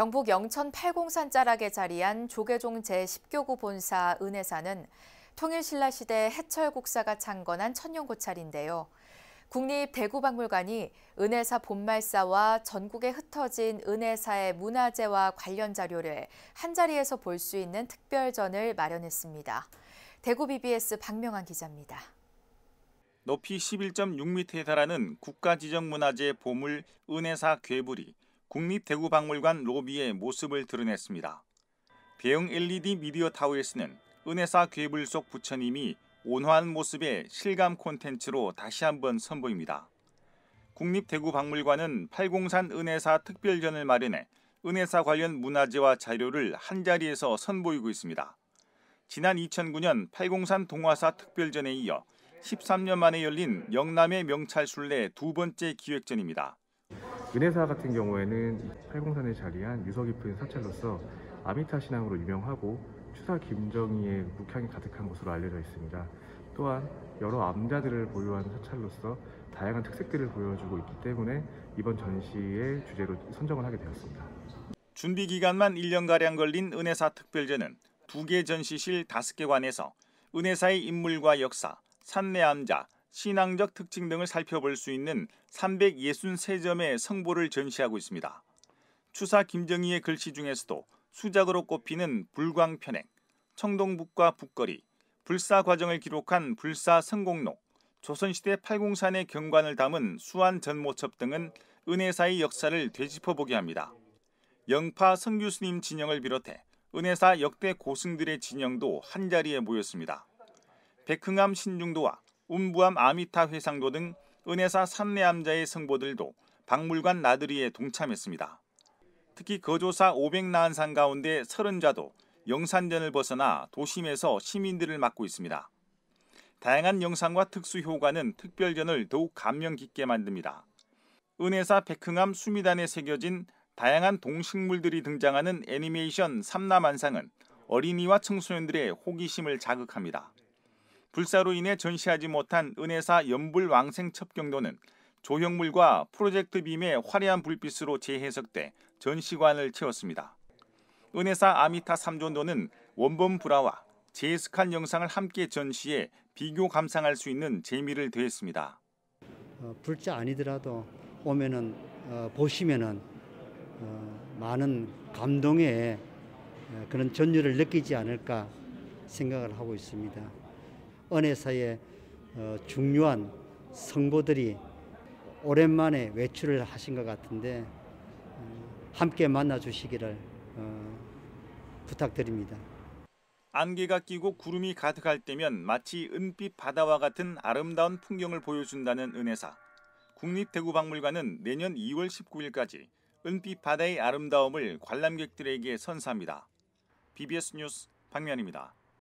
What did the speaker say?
경북 영천 팔공산 자락에 자리한 조계종 제10교구 본사 은혜사는 통일신라 시대 해철국사가 창건한 천년고찰인데요. 국립대구박물관이 은혜사 본말사와 전국에 흩어진 은혜사의 문화재와 관련 자료를 한자리에서 볼 수 있는 특별전을 마련했습니다. 대구 BBS 박명환 기자입니다. 높이 11.6m에 달하는 국가지정문화재 보물 은혜사 괴불이 국립대구박물관 로비의 모습을 드러냈습니다. 대형 LED 미디어 타워에서는 은혜사 괴불 속 부처님이 온화한 모습의 실감 콘텐츠로 다시 한번 선보입니다. 국립대구박물관은 803 은혜사 특별전을 마련해 은혜사 관련 문화재와 자료를 한자리에서 선보이고 있습니다. 지난 2009년 803 동화사 특별전에 이어 13년 만에 열린 영남의 명찰순례 두 번째 기획전입니다. 은혜사 같은 경우에는 8공산에 자리한 유서 깊은 사찰로서 아미타 신앙으로 유명하고 추사 김정희의 묵향이 가득한 것으로 알려져 있습니다. 또한 여러 암자들을 보유한 사찰로서 다양한 특색들을 보여주고 있기 때문에 이번 전시의 주제로 선정을 하게 되었습니다. 준비 기간만 1년가량 걸린 은혜사 특별제는 두개 전시실 다섯 개 관에서 은혜사의 인물과 역사, 산내암자, 신앙적 특징 등을 살펴볼 수 있는 363점의 성보를 전시하고 있습니다. 추사 김정희의 글씨 중에서도 수작으로 꼽히는 불광편행, 청동북과 북거리, 불사 과정을 기록한 불사 성공록, 조선시대 팔공산의 경관을 담은 수안 전모첩 등은 은혜사의 역사를 되짚어보게 합니다. 영파 성규스님 진영을 비롯해 은혜사 역대 고승들의 진영도 한자리에 모였습니다. 백흥암 신중도와 운부암 아미타 회상도 등 은혜사 산내암자의 성보들도 박물관 나들이에 동참했습니다. 특히 거조사 500나한산 가운데 30자도 영산전을 벗어나 도심에서 시민들을 맡고 있습니다. 다양한 영상과 특수 효과는 특별전을 더욱 감명 깊게 만듭니다. 은혜사 백흥암 수미단에 새겨진 다양한 동식물들이 등장하는 애니메이션 삼남한상은 어린이와 청소년들의 호기심을 자극합니다. 불사로 인해 전시하지 못한 은혜사 연불왕생 첩경도는 조형물과 프로젝트 빔의 화려한 불빛으로 재해석돼 전시관을 채웠습니다. 은혜사 아미타 3존도는 원본 불화와 제스칸 영상을 함께 전시해 비교 감상할 수 있는 재미를 더했습니다. 어, 불자 아니더라도 오면은 어, 보시면은 어, 많은 감동의 어, 그런 전율을 느끼지 않을까 생각을 하고 있습니다. 은혜사의 어, 중요한 성보들이 오랜만에 외출을 하신 것 같은데 어, 함께 만나 주시기를 어, 부탁드립니다. 안개가 끼고 구름이 가득할 때면 마치 은빛 바다와 같은 아름다운 풍경을 보여준다는 은혜사. 국립대구박물관은 내년 2월 19일까지 은빛 바다의 아름다움을 관람객들에게 선사합니다. BBS 뉴스 박면입니다.